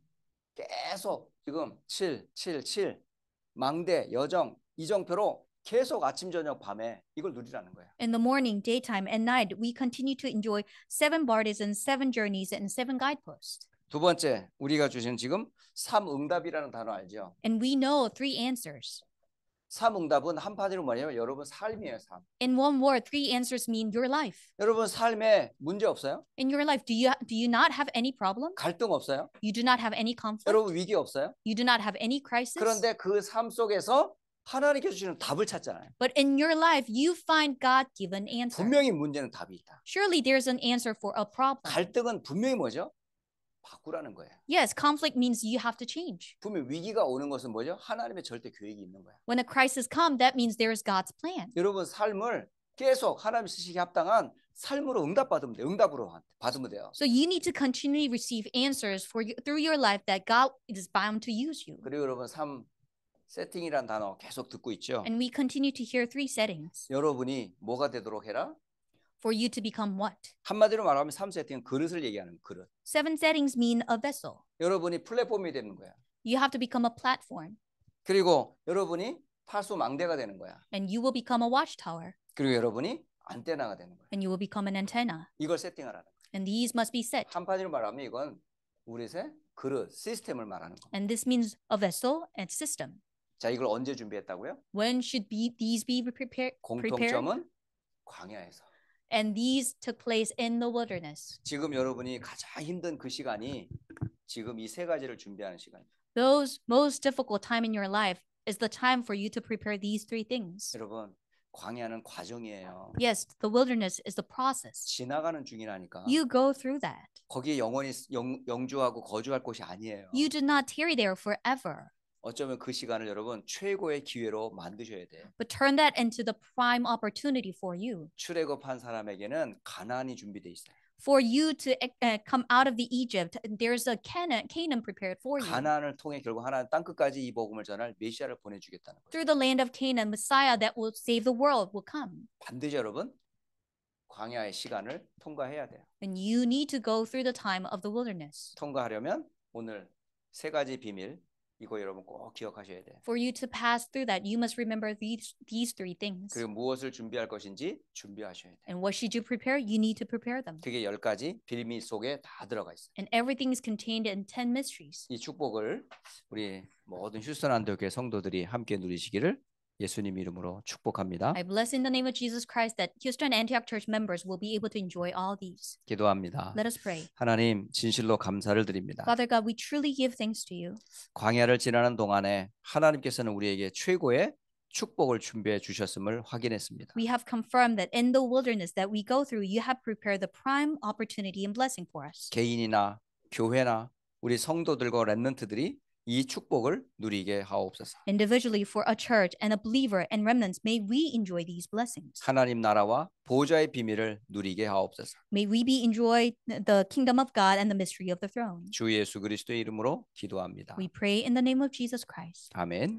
계속 지금 7, 7, 7 망대, 여정, 이정표로 계속 아침, 저녁, 밤에 이걸 누리라는 거예요. In the morning, daytime, and night, we continue to enjoy seven borders and seven journeys and seven guideposts. 두 번째 우리가 주신 지금 삼응답이라는 단어 알죠? And we know three answers. 삼응답은 한마디로 말하면 여러분 삶이에요, 삶. In one word, three answers mean your life. 여러분 삶에 문제 없어요? In your life, do you do you not have any problem? 갈등 없어요? You do not have any conflict. 여러분 위기 없어요? You do not have any crisis. 그런데 그 삶 속에서 하나님께서 주시는 답을 찾잖아요. But in your life, you find God-given answer. 분명히 문제는 답이 있다. Surely there's an answer for a problem. 갈등은 분명히 뭐죠? 바꾸라는 거예요. Yes, conflict means you have to change. 분명 위기가 오는 것은 뭐죠? 하나님의 절대 계획이 있는 거야. When a crisis comes, that means there is God's plan. 여러분 삶을 계속 하나님 쓰시기 합당한 삶으로 응답받으면 돼. 응답으로 받으면 돼요. So you need to continually receive answers for you, through your life that God is bound to use you. 그리고 여러분 삶 세팅이란 단어 계속 듣고 있죠. And we continue to hear three settings. 여러분이 뭐가 되도록 해라? for you to become what? 한마디로 말하면 3 세팅은 그릇을 얘기하는 그릇. Seven settings mean a vessel. 여러분이 플랫폼이 되는 거야. You have to become a platform. 그리고 여러분이 파수망대가 되는 거야. And you will become a watchtower. 그리고 여러분이 안테나가 되는 거야. And you will become an antenna. 이걸 세팅하라는 거야. And these must be set. 한마디로 말하면 이건 우리의 그릇, 시스템을 말하는 거. And this means a vessel and system. 자, 이걸 언제 준비했다고요? When should be, these be prepared? 공통점은 광야에서. And these took place in the wilderness. 지금 여러분이 가장 힘든 그 시간이 지금 가지를 준비하는 Those most difficult time in your life is the time for you to prepare these three things. 여러분 광야는 과정이에요. Yes, the wilderness is the process. 지나가는 중이라니까. You go through that. 거기에 영원히 영, 영주하고 거주할 곳이 아니에요. You do not tarry there forever. 어쩌면 그 시간을 여러분 최고의 기회로 만드셔야 돼요. But turn that into the prime opportunity for you. 출애굽한 사람에게는 가나안이 준비돼 있어요. For you to uh, come out of the Egypt, there's a Canaan, Canaan prepared for you. 가나안을 통해 결국 하나님 땅 끝까지 이 복음을 전할 메시아를 보내주겠다는 거예요. Through the land of Canaan, Messiah that will save the world will come. 반드시 여러분 광야의 시간을 통과해야 돼요. And you need to go through the time of the wilderness. 통과하려면 오늘 세 가지 비밀 이거 여러분 꼭 기억하셔야 돼. For you to pass through that, you must remember these these three things. 그리고 무엇을 준비할 것인지 준비하셔야 돼. And what should you prepare? You need to prepare them. 그게 열 가지 비밀 속에 다 들어가 있어. And everything is contained in ten mysteries. 이 축복을 우리 모든 휴스턴 안디옥의 성도들이 함께 누리시기를 예수님 이름으로 축복합니다. I bless in the name of Jesus Christ that Houston Antioch Church members will be able to enjoy all these. 기도합니다. Let us pray. 하나님 진실로 감사를 드립니다. Father God, we truly give thanks to you. 광야를 지나는 동안에 하나님께서는 우리에게 최고의 축복을 준비해 주셨음을 확인했습니다. We have confirmed that in the wilderness that we go through, you have prepared the prime opportunity and blessing for us. 개인이나 교회나 우리 성도들과 렘넌트들이 이 축복을 누리게 하옵소서. Individually for a church and a believer and remnants may we enjoy these blessings. 하나님 나라와 보좌의 비밀을 누리게 하옵소서. May we be enjoy the kingdom of God and the mystery of the throne. 주 예수 그리스도의 이름으로 기도합니다. We pray in the name of Jesus Christ. 아멘. 아멘.